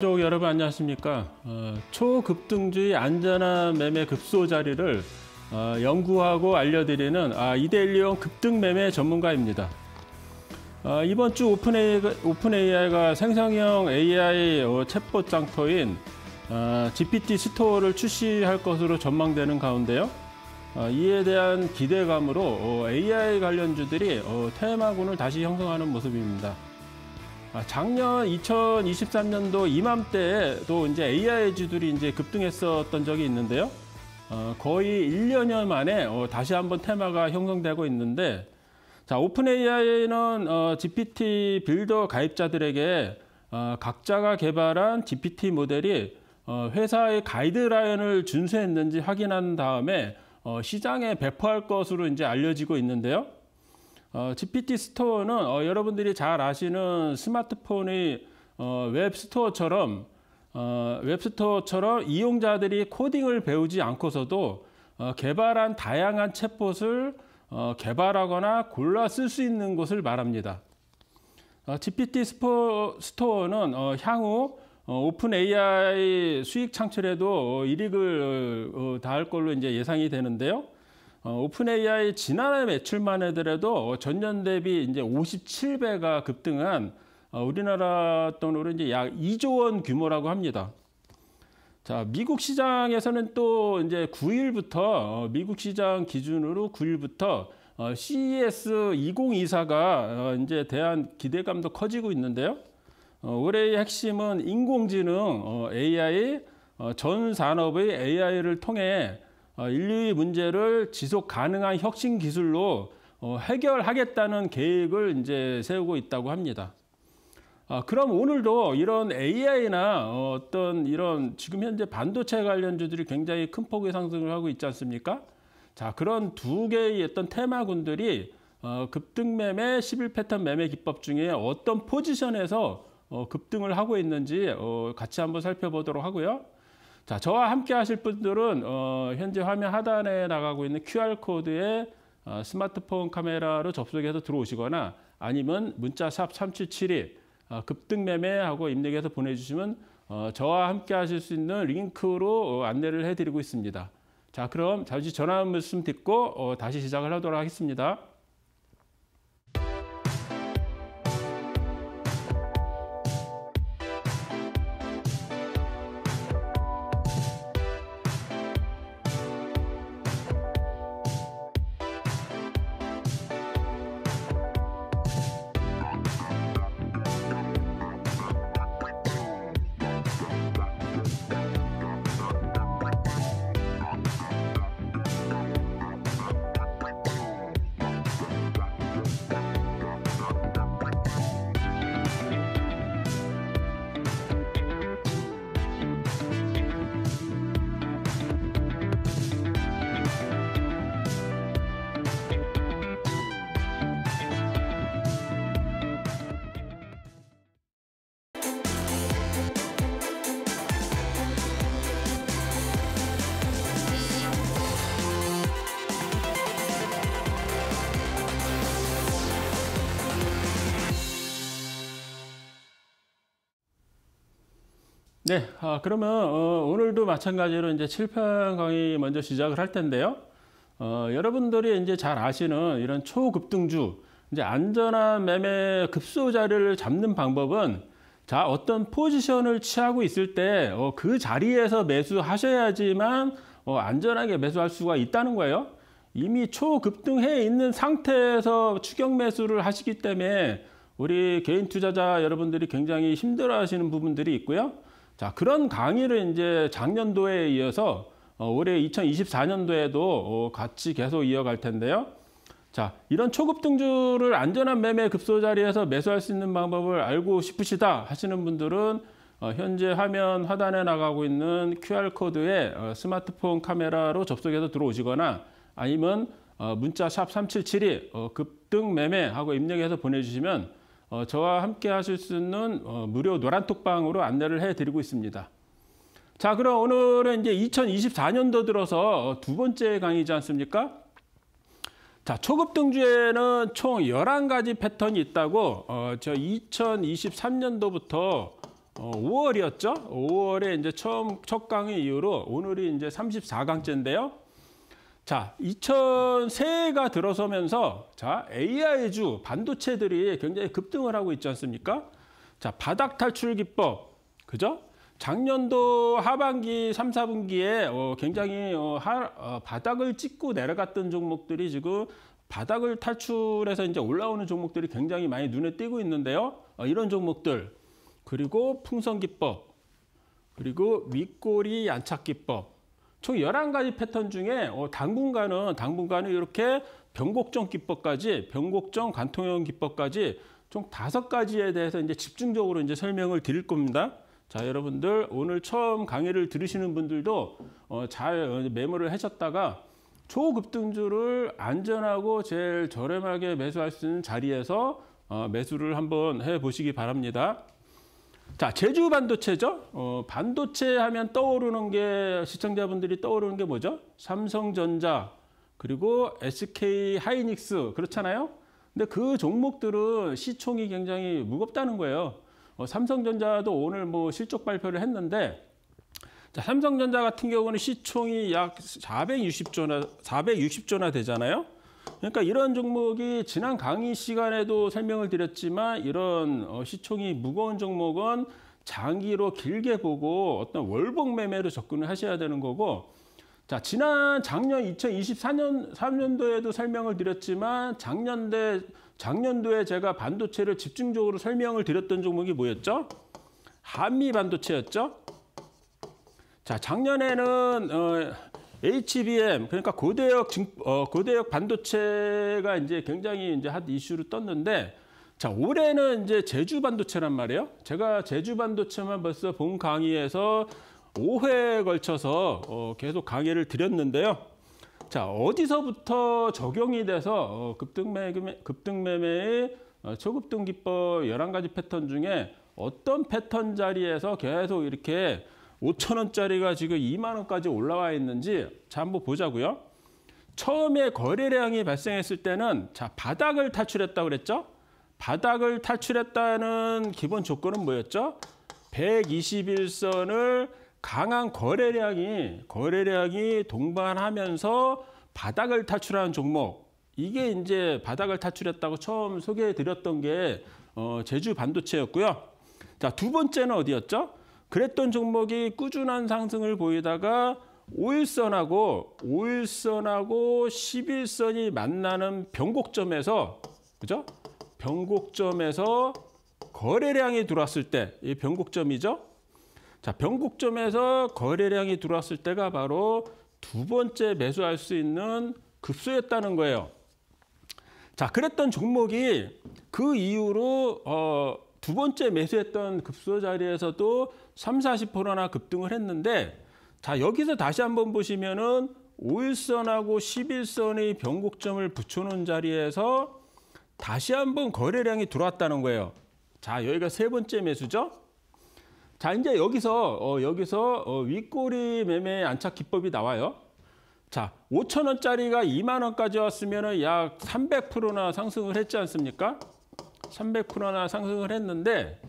쪽 여러분 안녕하십니까 어, 초급등주의 안전한 매매 급소 자리를 어, 연구하고 알려드리는 아, 이데일리온 급등 매매 전문가입니다 어, 이번 주 오픈, a i 오픈 AI가 생성형 AI 어, 챗봇 장터인 GPT 어, 스토어를 출시할 것으로 전망되는 가운데요 어, 이에 대한 기대감으로 AI 관련주들이 테마군을 다시 형성하는 모습입니다 아, 작년 2023년도 이맘때에도 이제 AI주들이 이제 급등했었던 적이 있는데요. 어, 거의 1년여 만에 어, 다시 한번 테마가 형성되고 있는데 자, 오픈 AI는 어, GPT 빌더 가입자들에게 어, 각자가 개발한 GPT 모델이 어, 회사의 가이드라인을 준수했는지 확인한 다음에 어, 시장에 배포할 것으로 이제 알려지고 있는데요. 어, GPT 스토어는 어, 여러분들이 잘 아시는 스마트폰의 어, 웹스토어처럼 어, 웹스토어처럼 이용자들이 코딩을 배우지 않고서도 어, 개발한 다양한 챗봇을 어, 개발하거나 골라 쓸 수 있는 곳을 말합니다. 어, GPT 스포, 스토어는 어, 향후 어, 오픈 AI 수익 창출에도 어, 이익을 어, 닿을 어, 걸로 이제 예상이 되는데요. 어, 오픈 AI 지난해 매출만 해더라도 전년 대비 이제 57배가 급등한 어, 우리나라 돈으로 이제 약 2조 원 규모라고 합니다. 자, 미국 시장에서는 또 이제 9일부터 어, 미국 시장 기준으로 9일부터 어, CES 2024가 어, 이제 대한 기대감도 커지고 있는데요. 어, 올해의 핵심은 인공지능 어, AI 어, 전 산업의 AI를 통해 어, 인류의 문제를 지속 가능한 혁신 기술로 어, 해결하겠다는 계획을 이제 세우고 있다고 합니다. 아, 그럼 오늘도 이런 AI나 어, 어떤 이런 지금 현재 반도체 관련주들이 굉장히 큰 폭의 상승을 하고 있지 않습니까? 자, 그런 두 개의 어떤 테마군들이 급등 매매 11패턴 매매 기법 중에 어떤 포지션에서 급등을 하고 있는지 같이 한번 살펴보도록 하고요. 자, 저와 함께 하실 분들은 어, 현재 화면 하단에 나가고 있는 QR코드에 어, 스마트폰 카메라로 접속해서 들어오시거나 아니면 문자 샵 3772, 어, 급등매매하고 입력해서 보내주시면 어, 저와 함께 하실 수 있는 링크로 어, 안내를 해드리고 있습니다. 자, 그럼 잠시 전화 말씀 듣고 어, 다시 시작을 하도록 하겠습니다. 아, 그러면 어, 오늘도 마찬가지로 이제 칠편 강의 먼저 시작을 할 텐데요. 어, 여러분들이 이제 잘 아시는 이런 초급등주, 이제 안전한 매매 급소 자리를 잡는 방법은 자, 어떤 포지션을 취하고 있을 때그 어, 자리에서 매수하셔야지만 어, 안전하게 매수할 수가 있다는 거예요. 이미 초급등해 있는 상태에서 추격 매수를 하시기 때문에 우리 개인 투자자 여러분들이 굉장히 힘들어 하시는 부분들이 있고요. 자, 그런 강의를 이제 작년도에 이어서 어, 올해 2024년도에도 어, 같이 계속 이어갈 텐데요. 자, 이런 초급 등주를 안전한 매매 급소 자리에서 매수할 수 있는 방법을 알고 싶으시다 하시는 분들은 어, 현재 화면 하단에 나가고 있는 QR코드에 스마트폰 카메라로 접속해서 들어오시거나 아니면 문자 샵 3772 급등 매매하고 입력해서 보내주시면 어, 저와 함께 하실 수 있는 어, 무료 노란톡방으로 안내를 해드리고 있습니다. 자, 그럼 오늘은 이제 2024년도 들어서 어, 두 번째 강의지 않습니까? 자, 초급 등주에는 총 11가지 패턴이 있다고 어, 저 2023년도부터 어, 5월이었죠? 5월에 이제 처음 첫 강의 이후로 오늘이 이제 34강째인데요. 자, 2 0 0 3세가 들어서면서 자, AI 주 반도체들이 굉장히 급등을 하고 있지 않습니까? 자, 바닥 탈출 기법. 그죠? 작년도 하반기 3, 4분기에 어, 굉장히 어, 하, 어, 바닥을 찍고 내려갔던 종목들이 지금 바닥을 탈출해서 이제 올라오는 종목들이 굉장히 많이 눈에 띄고 있는데요. 어, 이런 종목들. 그리고 풍선 기법. 그리고 윗꼬리 안착 기법. 총1 1 가지 패턴 중에 어, 당분간은 당분간은 이렇게 변곡정 기법까지 변곡정 관통형 기법까지 총 다섯 가지에 대해서 이제 집중적으로 이제 설명을 드릴 겁니다. 자, 여러분들 오늘 처음 강의를 들으시는 분들도 어, 잘 어, 메모를 하셨다가 초급등주를 안전하고 제일 저렴하게 매수할 수 있는 자리에서 어, 매수를 한번 해 보시기 바랍니다. 자, 제주 반도체죠. 어, 반도체 하면 떠오르는 게 시청자분들이 떠오르는 게 뭐죠? 삼성전자 그리고 SK 하이닉스 그렇잖아요. 근데 그 종목들은 시총이 굉장히 무겁다는 거예요. 어, 삼성전자도 오늘 뭐 실적 발표를 했는데 자, 삼성전자 같은 경우는 시총이 약 460조나 460조나 되잖아요. 그러니까 이런 종목이 지난 강의 시간에도 설명을 드렸지만 이런 어, 시총이 무거운 종목은 장기로 길게 보고 어떤 월봉 매매로 접근을 하셔야 되는 거고 자 지난 작년 2024년 3년도에도 설명을 드렸지만 작년대 작년도에 제가 반도체를 집중적으로 설명을 드렸던 종목이 뭐였죠? 한미 반도체였죠. 자 작년에는 어, HBM 그러니까 고대역 진, 어, 고대역 반도체가 이제 굉장히 이제 핫 이슈로 떴는데 자 올해는 이제 제주 반도체란 말이에요. 제가 제주 반도체만 벌써 본 강의에서 5회에 걸쳐서 어, 계속 강의를 드렸는데요. 자 어디서부터 적용이 돼서 어, 급등매매 급등매매의 어, 초급등 기법 11가지 패턴 중에 어떤 패턴 자리에서 계속 이렇게 5천 원짜리가 지금 2만 원까지 올라와 있는지 자 한번 보자고요. 처음에 거래량이 발생했을 때는 자 바닥을 탈출했다 그랬죠? 바닥을 탈출했다는 기본 조건은 뭐였죠? 121선을 강한 거래량이 거래량이 동반하면서 바닥을 탈출한 종목 이게 이제 바닥을 탈출했다고 처음 소개해 드렸던 게 어, 제주 반도체였고요. 자, 두 번째는 어디였죠? 그랬던 종목이 꾸준한 상승을 보이다가 5일선하고 5일선하고 11선이 만나는 변곡점에서 그죠? 변곡점에서 거래량이 들어왔을 때이 변곡점이죠. 자, 변곡점에서 거래량이 들어왔을 때가 바로 두 번째 매수할 수 있는 급소였다는 거예요. 자, 그랬던 종목이 그 이후로 어, 두 번째 매수했던 급소 자리에서도 3, 40%나 급등을 했는데 자 여기서 다시 한번 보시면은 5일선하고 11선의 변곡점을 붙여놓은 자리에서 다시 한번 거래량이 들어왔다는 거예요. 자 여기가 세 번째 매수죠. 자 이제 여기서 어, 여기서 어, 윗꼬리 매매 안착 기법이 나와요. 자 5천 원짜리가 2만 원까지 왔으면약 300%나 상승을 했지 않습니까? 300%나 상승을 했는데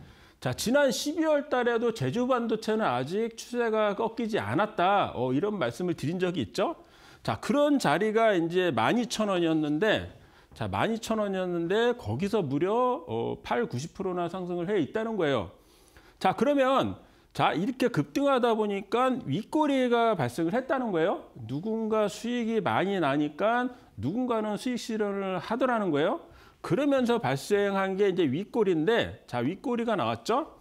자, 지난 12월 달에도 제주 반도체는 아직 추세가 꺾이지 않았다. 어, 이런 말씀을 드린 적이 있죠. 자, 그런 자리가 이제 12,000원이었는데 자, 12,000원이었는데 거기서 무려 어, 8, 90%나 상승을 해 있다는 거예요. 자, 그러면 자, 이렇게 급등하다 보니까 윗꼬리가 발생을 했다는 거예요. 누군가 수익이 많이 나니까 누군가는 수익 실현을 하더라는 거예요. 그러면서 발생한 게 이제 윗꼬리인데 자 윗꼬리가 나왔죠.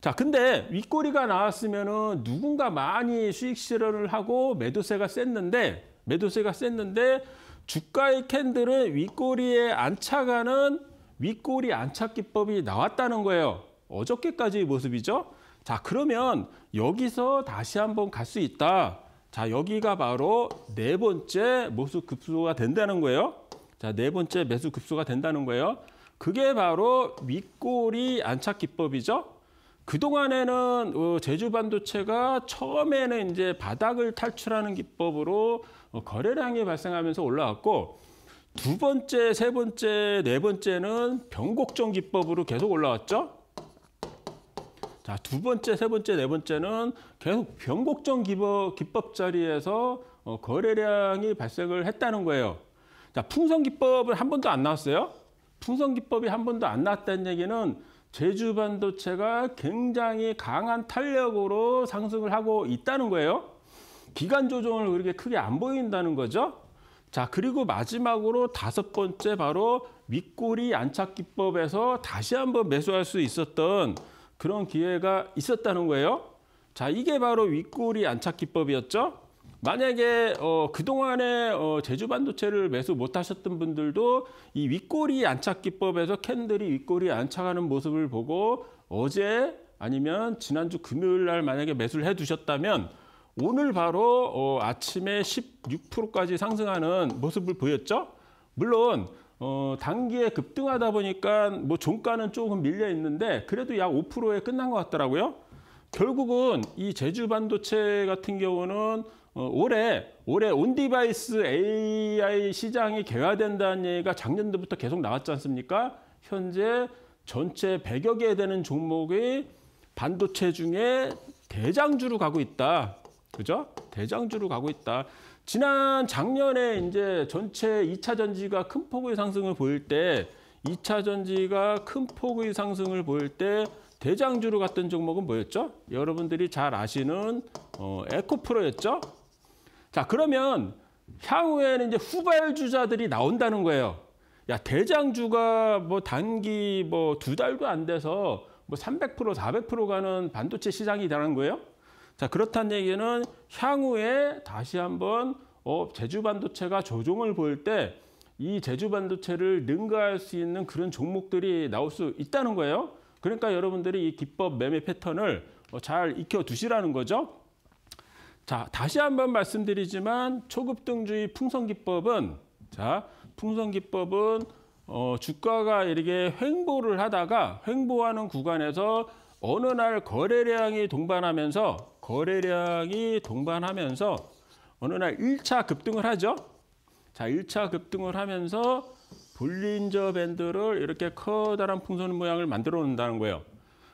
자 근데 윗꼬리가 나왔으면은 누군가 많이 수익 실현을 하고 매도세가 셌는데 매도세가 셌는데 주가의 캔들은 윗꼬리에 안착하는 윗꼬리 안착 기법이 나왔다는 거예요. 어저께까지의 모습이죠. 자 그러면 여기서 다시 한번 갈 수 있다. 자 여기가 바로 네 번째 모습 급수가 된다는 거예요. 자, 네 번째 매수 급소가 된다는 거예요. 그게 바로 윗꼬이 안착 기법이죠. 그동안에는 어, 제주 반도체가 처음에는 이제 바닥을 탈출하는 기법으로 어, 거래량이 발생하면서 올라왔고 두 번째, 세 번째, 네 번째는 변곡정 기법으로 계속 올라왔죠. 자, 두 번째, 세 번째, 네 번째는 계속 변곡정 기법, 기법 자리에서 어, 거래량이 발생을 했다는 거예요. 자, 풍선 기법을 한 번도 안 나왔어요. 풍선 기법이 한 번도 안 나왔다는 얘기는 제주 반도체가 굉장히 강한 탄력으로 상승을 하고 있다는 거예요. 기간 조정을 그렇게 크게 안 보인다는 거죠. 자, 그리고 마지막으로 다섯 번째 바로 윗꼬리 안착 기법에서 다시 한번 매수할 수 있었던 그런 기회가 있었다는 거예요. 자, 이게 바로 윗꼬리 안착 기법이었죠. 만약에 어, 그동안에 어, 제주 반도체를 매수 못하셨던 분들도 이 윗꼬리 안착 기법에서 캔들이 윗꼬리 안착하는 모습을 보고 어제 아니면 지난주 금요일 날 만약에 매수를 해두셨다면 오늘 바로 어, 아침에 16%까지 상승하는 모습을 보였죠. 물론 어, 단기에 급등하다 보니까 뭐 종가는 조금 밀려 있는데 그래도 약 5%에 끝난 것 같더라고요. 결국은 이 제주 반도체 같은 경우는 어, 올해 올해 온디바이스 AI 시장이 개화된다는 얘기가 작년부터 계속 나왔지 않습니까? 현재 전체 100여 개 되는 종목이 반도체 중에 대장주로 가고 있다. 그죠? 대장주로 가고 있다. 지난 작년에 이제 전체 2차 전지가 큰 폭의 상승을 보일 때 2차 전지가 큰 폭의 상승을 보일 때 대장주로 갔던 종목은 뭐였죠? 여러분들이 잘 아시는 어, 에코프로였죠? 자, 그러면 향후에는 이제 후발주자들이 나온다는 거예요. 야, 대장주가 뭐 단기 뭐 두 달도 안 돼서 뭐 300% 400% 가는 반도체 시장이 되는 거예요. 자, 그렇다는 얘기는 향후에 다시 한번 어, 제주 반도체가 조종을 보일 때 이 제주 반도체를 능가할 수 있는 그런 종목들이 나올 수 있다는 거예요. 그러니까 여러분들이 이 기법 매매 패턴을 어, 잘 익혀 두시라는 거죠. 자, 다시 한번 말씀드리지만 초급등주의 풍선 기법은 자, 풍선 기법은 어, 주가가 이렇게 횡보를 하다가 횡보하는 구간에서 어느 날 거래량이 동반하면서 거래량이 동반하면서 어느 날 1차 급등을 하죠. 자, 1차 급등을 하면서 볼린저 밴드를 이렇게 커다란 풍선 모양을 만들어 놓는다는 거예요.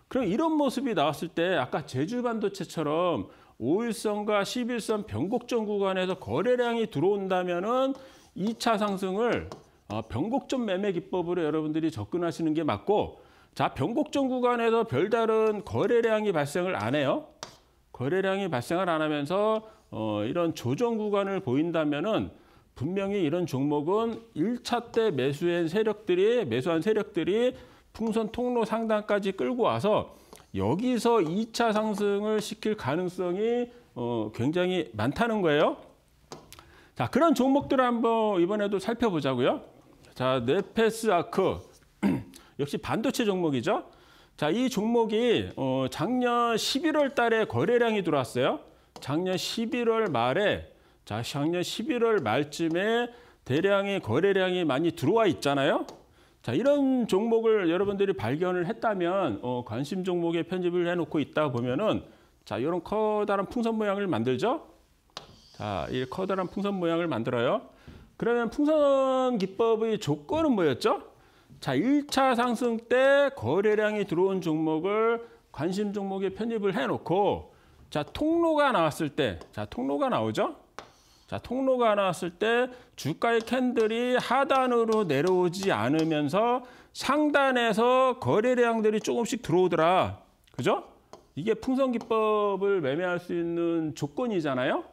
그럼 이런 모습이 나왔을 때 아까 제주 반도체처럼 5일선과 11선 변곡점 구간에서 거래량이 들어온다면은 2차 상승을 어, 변곡점 매매 기법으로 여러분들이 접근하시는 게 맞고 자 변곡점 구간에서 별다른 거래량이 발생을 안 해요. 거래량이 발생을 안 하면서 어, 이런 조정 구간을 보인다면은 분명히 이런 종목은 1차 때 매수한 세력들이 매수한 세력들이 풍선 통로 상단까지 끌고 와서 여기서 2차 상승을 시킬 가능성이 어, 굉장히 많다는 거예요. 자, 그런 종목들을 한번 이번에도 살펴보자고요. 자, 네페스 아크. 역시 반도체 종목이죠. 자, 이 종목이 어, 작년 11월 달에 거래량이 들어왔어요. 작년 11월 말에 자, 작년 11월 말쯤에 대량의 거래량이 많이 들어와 있잖아요. 자, 이런 종목을 여러분들이 발견을 했다면 어, 관심 종목에 편집을 해놓고 있다 보면은 자, 이런 커다란 풍선 모양을 만들죠. 자, 이 커다란 풍선 모양을 만들어요. 그러면 풍선 기법의 조건은 뭐였죠? 자, 1차 상승 때 거래량이 들어온 종목을 관심 종목에 편입을 해놓고 자, 통로가 나왔을 때, 자, 통로가 나오죠? 자, 통로가 나왔을 때 주가의 캔들이 하단으로 내려오지 않으면서 상단에서 거래량들이 조금씩 들어오더라. 그죠? 이게 풍선 기법을 매매할 수 있는 조건이잖아요.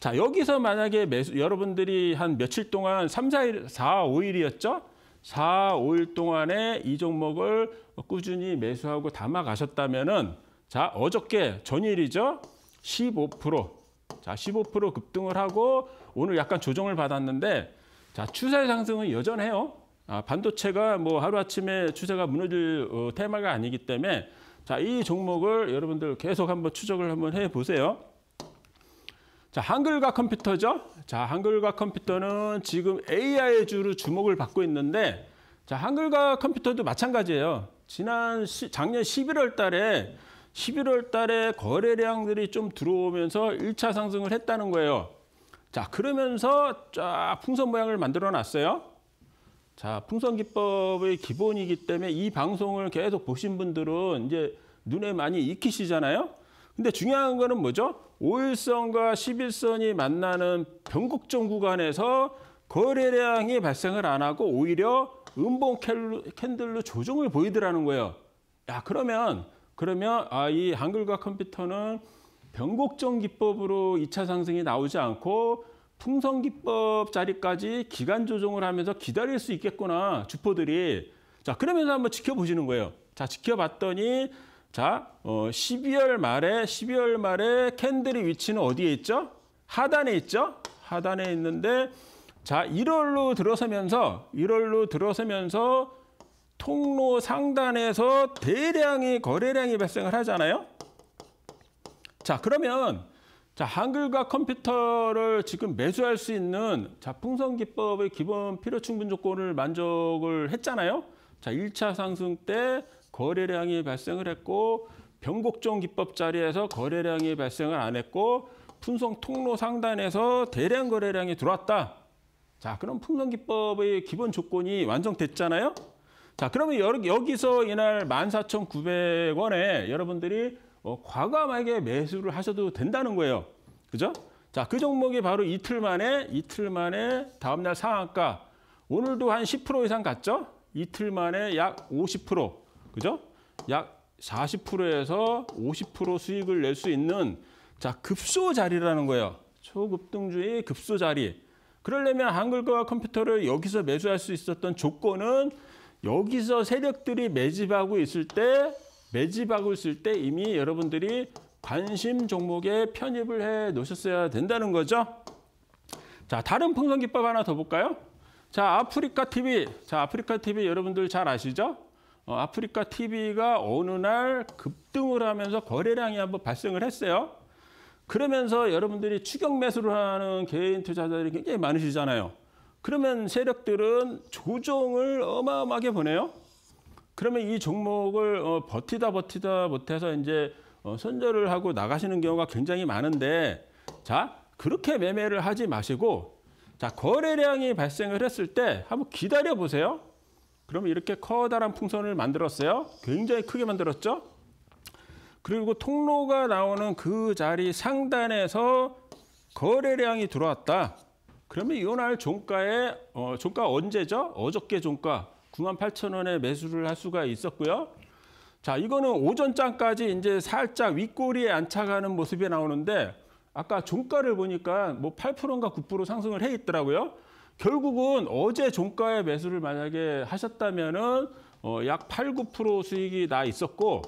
자, 여기서 만약에 매수, 여러분들이 한 며칠 동안 3, 4일사 오일이었죠 4, 5일 동안에 이 종목을 꾸준히 매수하고 담아 가셨다면은 자, 어저께 전일이죠? 15%. 자, 15% 급등을 하고 오늘 약간 조정을 받았는데 자, 추세 상승은 여전해요. 아, 반도체가 뭐 하루아침에 추세가 무너질 어, 테마가 아니기 때문에 자, 이 종목을 여러분들 계속 한번 추적을 한번 해 보세요. 자, 한글과 컴퓨터죠. 자, 한글과 컴퓨터는 지금 AI 주로 주목을 받고 있는데 자, 한글과 컴퓨터도 마찬가지예요. 지난 시, 작년 11월 달에 11월 달에 거래량들이 좀 들어오면서 1차 상승을 했다는 거예요. 자, 그러면서 쫙 풍선 모양을 만들어 놨어요. 자, 풍선 기법의 기본이기 때문에 이 방송을 계속 보신 분들은 이제 눈에 많이 익히시잖아요. 근데 중요한 거는 뭐죠? 5일선과 11선이 만나는 변곡점 구간에서 거래량이 발생을 안 하고 오히려 음봉 캔들로 조정을 보이더라는 거예요. 야, 그러면 그러면 아, 이 한글과 컴퓨터는 변곡정 기법으로 2차 상승이 나오지 않고 풍선 기법 자리까지 기간 조정을 하면서 기다릴 수 있겠구나 주포들이 자 그러면서 한번 지켜보시는 거예요 자 지켜봤더니 자 어, 12월 말에 12월 말에 캔들의 위치는 어디에 있죠 하단에 있죠 하단에 있는데 자 1월로 들어서면서 1월로 들어서면서 통로 상단에서 대량의 거래량이 발생을 하잖아요. 자, 그러면 자, 한글과 컴퓨터를 지금 매수할 수 있는 자, 풍선 기법의 기본 필요 충분 조건을 만족을 했잖아요. 자, 1차 상승 때 거래량이 발생을 했고 변곡종 기법 자리에서 거래량이 발생을 안 했고 풍선 통로 상단에서 대량 거래량이 들어왔다. 자, 그럼 풍선 기법의 기본 조건이 완성됐잖아요. 자, 그러면 여기서 이날 14,900원에 여러분들이 어, 과감하게 매수를 하셔도 된다는 거예요. 그죠? 자, 그 종목이 바로 이틀 만에, 이틀 만에 다음날 상한가. 오늘도 한 10% 이상 갔죠? 이틀 만에 약 50%. 그죠? 약 40%에서 50% 수익을 낼 수 있는 자, 급소 자리라는 거예요. 초급등주의 급소 자리. 그러려면 한글과 컴퓨터를 여기서 매수할 수 있었던 조건은 여기서 세력들이 매집하고 있을 때 매집하고 있을 때 이미 여러분들이 관심 종목에 편입을 해 놓으셨어야 된다는 거죠. 자, 다른 풍선 기법 하나 더 볼까요? 자, 아프리카 TV. 자, 아프리카 TV 여러분들 잘 아시죠? 어, 아프리카 TV가 어느 날 급등을 하면서 거래량이 한번 발생을 했어요. 그러면서 여러분들이 추격 매수를 하는 개인 투자자들이 굉장히 많으시잖아요. 그러면 세력들은 조정을 어마어마하게 보내요. 그러면 이 종목을 어, 버티다 버티다 못해서 이제 어, 손절을 하고 나가시는 경우가 굉장히 많은데 자 그렇게 매매를 하지 마시고 자 거래량이 발생을 했을 때 한번 기다려 보세요. 그러면 이렇게 커다란 풍선을 만들었어요. 굉장히 크게 만들었죠. 그리고 통로가 나오는 그 자리 상단에서 거래량이 들어왔다. 그러면 이날 종가에 어, 종가 언제죠? 어저께 종가 98,000원에 매수를 할 수가 있었고요. 자, 이거는 오전장까지 이제 살짝 윗꼬리에 안착하는 모습이 나오는데 아까 종가를 보니까 뭐 8%인가 9% 상승을 해 있더라고요. 결국은 어제 종가에 매수를 만약에 하셨다면은 어 약 8, 9% 수익이 나 있었고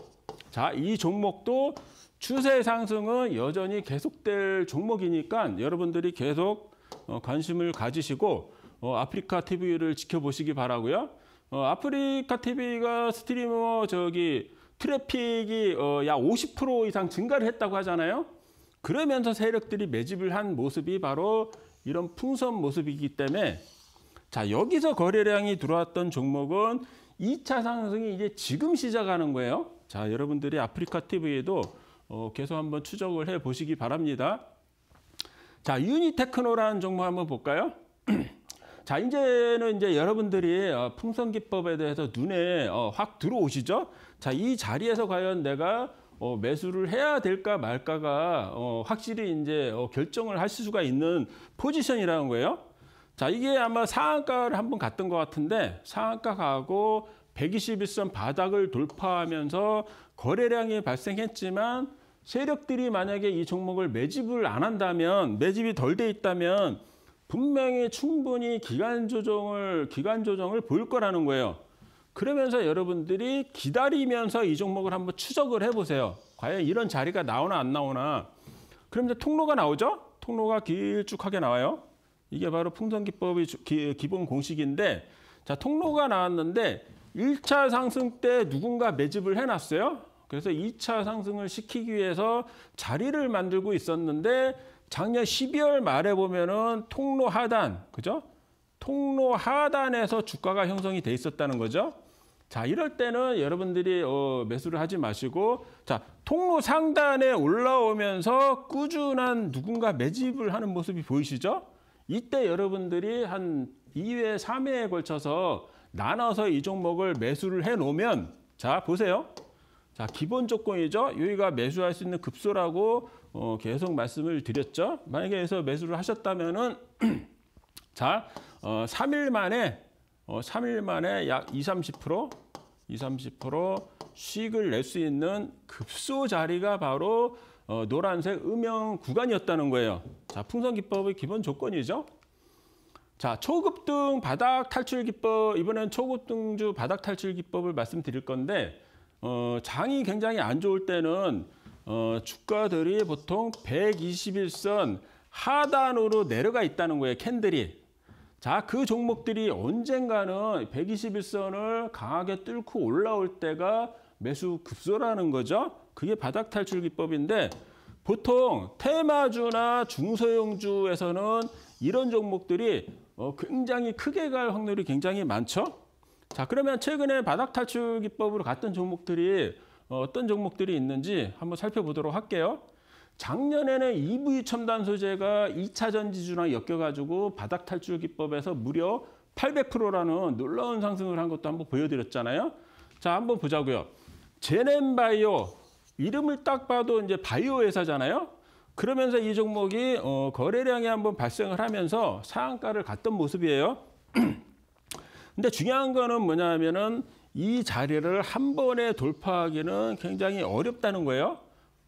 자, 이 종목도 추세 상승은 여전히 계속될 종목이니까 여러분들이 계속 어, 관심을 가지시고 어, 아프리카 TV를 지켜보시기 바라고요. 어, 아프리카 TV가 스트리머 저기 트래픽이 약 50% 이상 증가를 했다고 하잖아요. 그러면서 세력들이 매집을 한 모습이 바로 이런 풍선 모습이기 때문에 자 여기서 거래량이 들어왔던 종목은 2차 상승이 이제 지금 시작하는 거예요. 자 여러분들이 아프리카 TV에도 계속 한번 추적을 해보시기 바랍니다. 자, 유니테크노라는 종목 한번 볼까요? 자, 이제는 이제 여러분들이 어, 풍선 기법에 대해서 눈에 어, 확 들어오시죠? 자, 이 자리에서 과연 내가 어, 매수를 해야 될까 말까가 어, 확실히 이제 어, 결정을 할 수가 있는 포지션이라는 거예요. 자, 이게 아마 상한가를 한번 갔던 것 같은데 상한가 가고 121선 바닥을 돌파하면서 거래량이 발생했지만 세력들이 만약에 이 종목을 매집을 안 한다면 매집이 덜 돼 있다면 분명히 충분히 기간 조정을 기간 조정을 볼 거라는 거예요. 그러면서 여러분들이 기다리면서 이 종목을 한번 추적을 해보세요. 과연 이런 자리가 나오나 안 나오나. 그럼 이제 통로가 나오죠? 통로가 길쭉하게 나와요. 이게 바로 풍선기법의 기본 공식인데 자 통로가 나왔는데 1차 상승 때 누군가 매집을 해놨어요. 그래서 2차 상승을 시키기 위해서 자리를 만들고 있었는데 작년 12월 말에 보면은 통로 하단, 그죠? 통로 하단에서 주가가 형성이 돼 있었다는 거죠. 자, 이럴 때는 여러분들이 어, 매수를 하지 마시고 자, 통로 상단에 올라오면서 꾸준한 누군가 매집을 하는 모습이 보이시죠? 이때 여러분들이 한 2회, 3회에 걸쳐서 나눠서 이 종목을 매수를 해 놓으면 자, 보세요. 자, 기본 조건이죠. 여기가 매수할 수 있는 급소라고 어, 계속 말씀을 드렸죠. 만약에 해서 매수를 하셨다면은 자, 어, 3일 만에 어, 3일 만에 약 2, 30% 2, 30% 수익을 낼 수 있는 급소 자리가 바로 어, 노란색 음영 구간이었다는 거예요. 자, 풍선 기법의 기본 조건이죠. 자, 초급 등 바닥 탈출 기법 이번엔 초급 등주 바닥 탈출 기법을 말씀드릴 건데 어, 장이 굉장히 안 좋을 때는 어, 주가들이 보통 121선 하단으로 내려가 있다는 거예요. 캔들이. 자, 그 종목들이 언젠가는 121선을 강하게 뚫고 올라올 때가 매수 급소라는 거죠. 그게 바닥 탈출 기법인데 보통 테마주나 중소형주에서는 이런 종목들이 어, 굉장히 크게 갈 확률이 굉장히 많죠. 자 그러면 최근에 바닥 탈출 기법으로 갔던 종목들이 어, 어떤 종목들이 있는지 한번 살펴보도록 할게요. 작년에는 EV 첨단 소재가 2차 전지주랑 엮여가지고 바닥 탈출 기법에서 무려 800%라는 놀라운 상승을 한 것도 한번 보여드렸잖아요. 자, 한번 보자고요. 제넨바이오, 이름을 딱 봐도 이제 바이오 회사잖아요. 그러면서 이 종목이 어, 거래량이 한번 발생을 하면서 상한가를 갔던 모습이에요. 근데 중요한 거는 뭐냐면은 이 자리를 한 번에 돌파하기는 굉장히 어렵다는 거예요.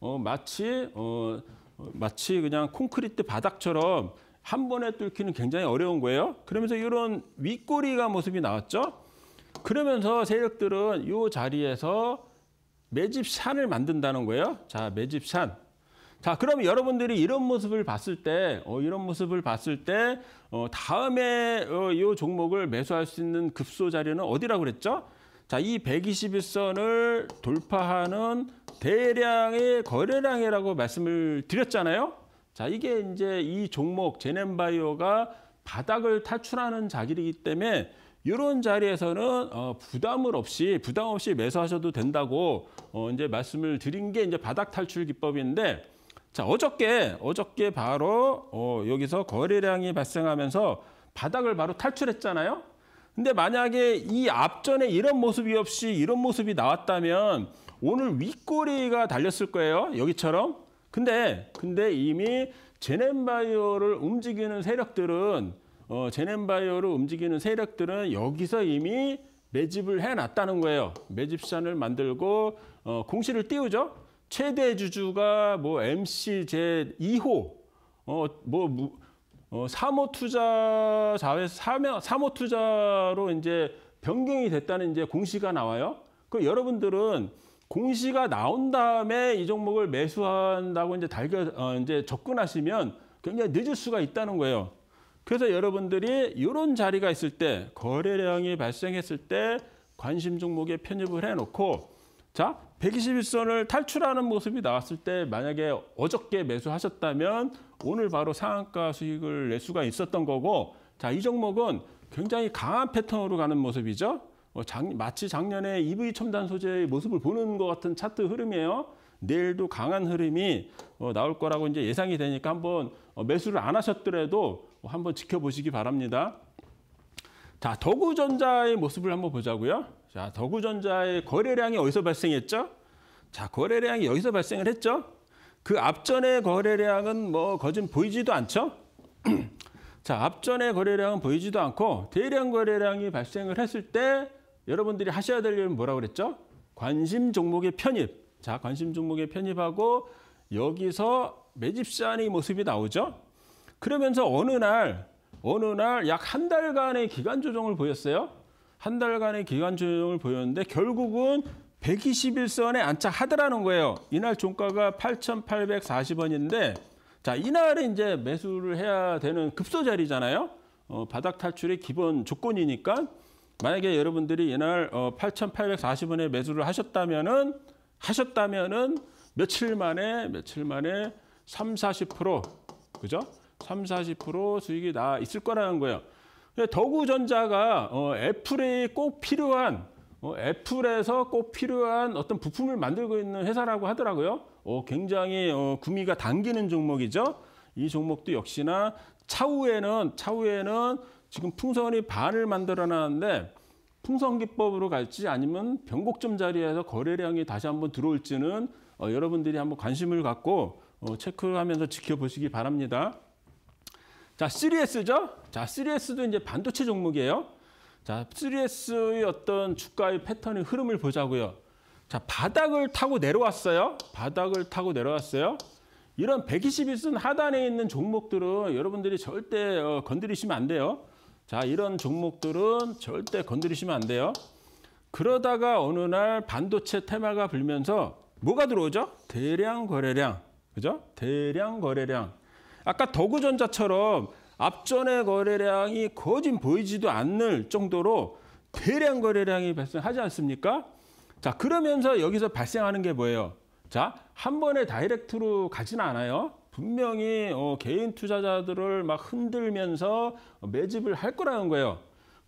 어, 마치 어, 어, 마치 그냥 콘크리트 바닥처럼 한 번에 뚫기는 굉장히 어려운 거예요. 그러면서 이런 윗꼬리가 모습이 나왔죠. 그러면서 세력들은 이 자리에서 매집산을 만든다는 거예요. 자, 매집산. 자, 그럼 여러분들이 이런 모습을 봤을 때, 어, 이런 모습을 봤을 때, 어, 다음에 어, 이 종목을 매수할 수 있는 급소 자리는 어디라고 그랬죠? 자, 이 121선을 돌파하는 대량의 거래량이라고 말씀을 드렸잖아요. 자, 이게 이제 이 종목 제넨바이오가 바닥을 탈출하는 자리이기 때문에 이런 자리에서는 어, 부담을 없이 부담 없이 매수하셔도 된다고 어, 이제 말씀을 드린 게 이제 바닥 탈출 기법인데 자, 어저께, 어저께 바로 어, 여기서 거래량이 발생하면서 바닥을 바로 탈출했잖아요. 근데 만약에 이 앞전에 이런 모습이 없이 이런 모습이 나왔다면 오늘 윗꼬리가 달렸을 거예요. 여기처럼. 근데, 근데 이미 제넨바이오를 움직이는 세력들은 어, 제넨바이오를 움직이는 세력들은 여기서 이미 매집을 해놨다는 거예요. 매집산을 만들고 어, 공시를 띄우죠. 최대 주주가 뭐 MC 제 2호 어뭐 어, 3호 뭐 어, 투자 자회 3호, 3호 투자로 이제 변경이 됐다는 이제 공시가 나와요. 그 여러분들은 공시가 나온 다음에 이 종목을 매수한다고 이제 달겨 어, 이제 접근하시면 굉장히 늦을 수가 있다는 거예요. 그래서 여러분들이 이런 자리가 있을 때 거래량이 발생했을 때 관심 종목에 편입을 해놓고 자 121선을 탈출하는 모습이 나왔을 때 만약에 어저께 매수하셨다면 오늘 바로 상한가 수익을 낼 수가 있었던 거고 자 이 종목은 굉장히 강한 패턴으로 가는 모습이죠. 뭐 마치 작년에 EV 첨단 소재의 모습을 보는 것 같은 차트 흐름이에요. 내일도 강한 흐름이 어, 나올 거라고 이제 예상이 되니까 한번 어, 매수를 안 하셨더라도 한번 지켜보시기 바랍니다. 자, 도구전자의 모습을 한번 보자고요. 자, 더구전자의 거래량이 어디서 발생했죠? 자, 거래량이 여기서 발생을 했죠? 그 앞전의 거래량은 뭐 거진 보이지도 않죠? 자, 앞전의 거래량은 보이지도 않고 대량 거래량이 발생을 했을 때 여러분들이 하셔야 될 일은 뭐라고 그랬죠? 관심 종목의 편입. 자, 관심 종목에 편입하고 여기서 매집 시의 모습이 나오죠. 그러면서 어느 날, 어느 날 약 한 달간의 기간 조정을 보였어요. 한 달간의 기간 조정을 보였는데 결국은 121선에 안착하더라는 거예요. 이날 종가가 8,840원인데 자 이날에 이제 매수를 해야 되는 급소 자리잖아요. 어, 바닥 탈출의 기본 조건이니까 만약에 여러분들이 이날 어, 8,840원에 매수를 하셨다면은 하셨다면은 며칠 만에 며칠 만에 3, 40% 그죠? 3, 40% 수익이 나 있을 거라는 거예요. 더구전자가 어, 애플이 꼭 필요한 어, 애플에서 꼭 필요한 어떤 부품을 만들고 있는 회사라고 하더라고요. 어, 굉장히 어, 구미가 당기는 종목이죠. 이 종목도 역시나 차후에는 차후에는 지금 풍선이 반을 만들어 놨는데 풍선 기법으로 갈지 아니면 변곡점 자리에서 거래량이 다시 한번 들어올지는 어, 여러분들이 한번 관심을 갖고 어, 체크하면서 지켜보시기 바랍니다. 자, 3S죠. 자, 3S도 이제 반도체 종목이에요. 자, 3S의 어떤 주가의 패턴의 흐름을 보자고요. 자, 바닥을 타고 내려왔어요. 바닥을 타고 내려왔어요. 이런 121선 0 하단에 있는 종목들은 여러분들이 절대 어, 건드리시면 안 돼요. 자, 이런 종목들은 절대 건드리시면 안 돼요. 그러다가 어느 날 반도체 테마가 불면서 뭐가 들어오죠? 대량 거래량. 그죠? 대량 거래량. 아까 더구전자처럼 앞전의 거래량이 거진 보이지도 않을 정도로 대량 거래량이 발생하지 않습니까? 자, 그러면서 여기서 발생하는 게 뭐예요? 자, 한 번에 다이렉트로 가진 않아요. 분명히 어, 개인 투자자들을 막 흔들면서 매집을 할 거라는 거예요.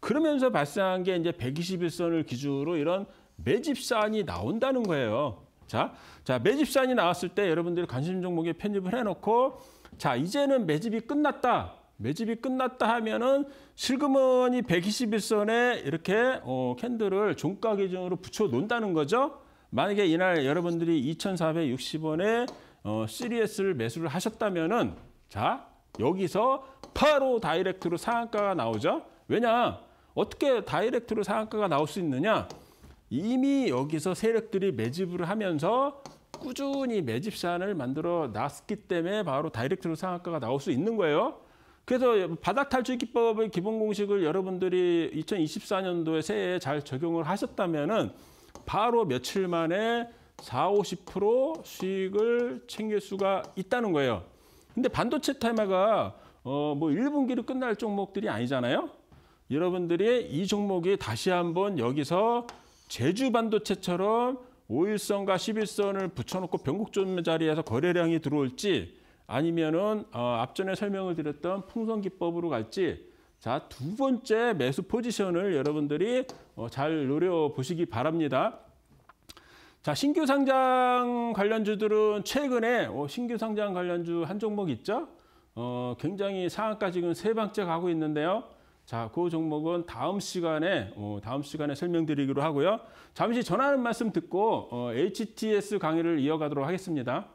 그러면서 발생한 게 이제 121선을 기준으로 이런 매집산이 나온다는 거예요. 자, 자 매집산이 나왔을 때 여러분들이 관심 종목에 편입을 해놓고 자, 이제는 매집이 끝났다. 매집이 끝났다 하면은 실금원이 121선에 이렇게 어, 캔들을 종가 기준으로 붙여 놓는다는 거죠. 만약에 이날 여러분들이 2,460원에 어, CDS를 매수를 하셨다면은 자, 여기서 바로 다이렉트로 상한가가 나오죠. 왜냐? 어떻게 다이렉트로 상한가가 나올 수 있느냐? 이미 여기서 세력들이 매집을 하면서 꾸준히 매집 산을 만들어 놨기 때문에 바로 다이렉트로 상한가가 나올 수 있는 거예요. 그래서 바닥 탈출 기법의 기본 공식을 여러분들이 2024년도에 새해에 잘 적용을 하셨다면은 바로 며칠 만에 4, 50% 수익을 챙길 수가 있다는 거예요. 근데 반도체 테마가 어뭐 1분기로 끝날 종목들이 아니잖아요. 여러분들이 이 종목이 다시 한번 여기서 제주 반도체처럼 5일선과 1 1선을 붙여놓고 변곡점 자리에서 거래량이 들어올지 아니면은 어, 앞전에 설명을 드렸던 풍선 기법으로 갈지 자 두 번째 매수 포지션을 여러분들이 어, 잘 노려 보시기 바랍니다. 자 신규 상장 관련주들은 최근에 어, 신규 상장 관련주 한 종목 있죠? 어, 굉장히 상한가 지금 세 방째 가고 있는데요. 자, 그 종목은 다음 시간에 어, 다음 시간에 설명드리기로 하고요. 잠시 전하는 말씀 듣고 어, HTS 강의를 이어가도록 하겠습니다.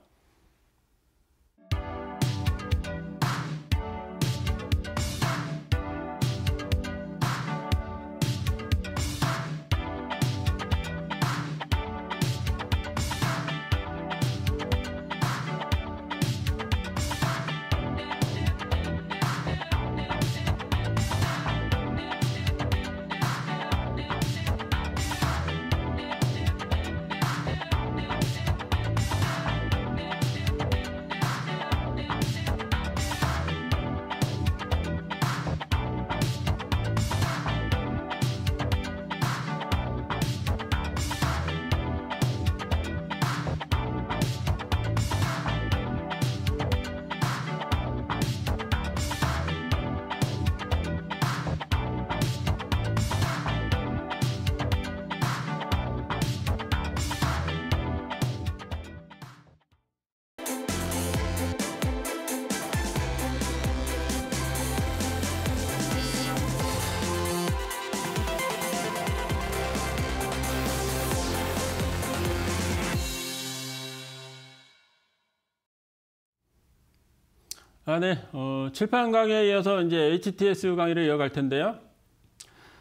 아, 네. 어, 칠판 강의에 이어서 이제 HTS 강의를 이어갈 텐데요.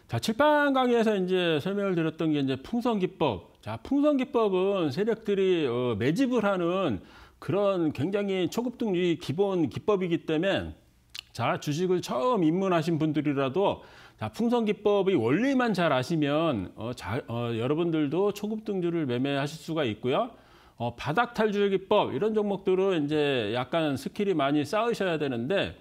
자, 칠판 강의에서 이제 설명을 드렸던 게 이제 풍선 기법. 자, 풍선 기법은 세력들이 어, 매집을 하는 그런 굉장히 초급등 유의 기본 기법이기 때문에 자, 주식을 처음 입문하신 분들이라도 자, 풍선 기법의 원리만 잘 아시면 어, 자, 어, 여러분들도 초급등주를 매매하실 수가 있고요. 어, 바닥 탈출 기법 이런 종목들은 이제 약간 스킬이 많이 쌓으셔야 되는데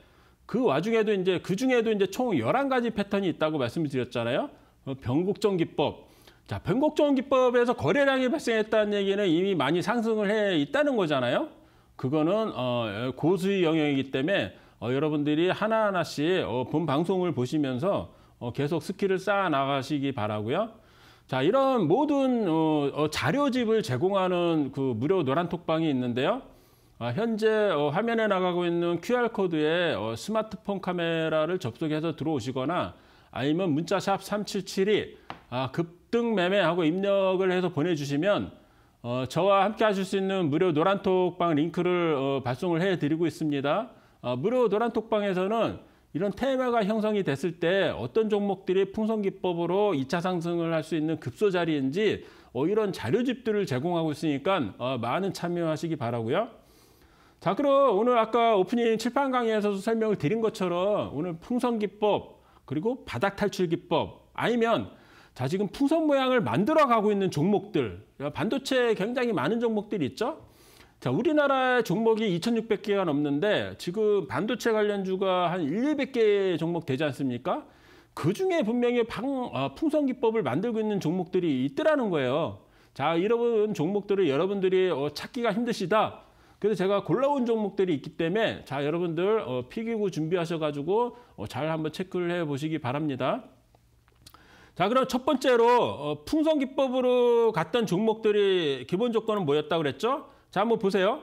그 와중에도 이제 그 중에도 이제 총1 1 가지 패턴이 있다고 말씀을 드렸잖아요. 어, 변곡점 기법. 자, 변곡점 기법에서 거래량이 발생했다는 얘기는 이미 많이 상승을 해 있다는 거잖아요. 그거는 어, 고수의 영역이기 때문에 어, 여러분들이 하나하나씩 어, 본 방송을 보시면서 어, 계속 스킬을 쌓아 나가시기 바라고요. 자, 이런 모든 어, 어, 자료집을 제공하는 그 무료 노란톡방이 있는데요. 어, 현재 어, 화면에 나가고 있는 QR코드에 어, 스마트폰 카메라를 접속해서 들어오시거나 아니면 문자샵 3772 아, 급등 매매하고 입력을 해서 보내주시면 어, 저와 함께 하실 수 있는 무료 노란톡방 링크를 어, 발송을 해드리고 있습니다. 어, 무료 노란톡방에서는 이런 테마가 형성이 됐을 때 어떤 종목들이 풍선 기법으로 2차 상승을 할 수 있는 급소 자리인지 어, 이런 자료집들을 제공하고 있으니까 어, 많은 참여하시기 바라고요. 자 그럼 오늘 아까 오프닝 칠판 강의에서도 설명을 드린 것처럼 오늘 풍선 기법 그리고 바닥 탈출 기법 아니면 자 지금 풍선 모양을 만들어 가고 있는 종목들 어, 반도체에 굉장히 많은 종목들이 있죠. 자, 우리나라의 종목이 2,600개가 넘는데 지금 반도체 관련주가 한 1, 200개 종목 되지 않습니까? 그 중에 분명히 방, 아, 어, 풍선 기법을 만들고 있는 종목들이 있더라는 거예요. 자, 이런 종목들을 여러분들이 어, 찾기가 힘드시다. 그래서 제가 골라온 종목들이 있기 때문에 자, 여러분들 어, 피기구 준비하셔가지고 어, 잘 한번 체크를 해 보시기 바랍니다. 자, 그럼 첫 번째로 어, 풍선 기법으로 갔던 종목들이 기본 조건은 뭐였다 그랬죠? 자, 한번 보세요.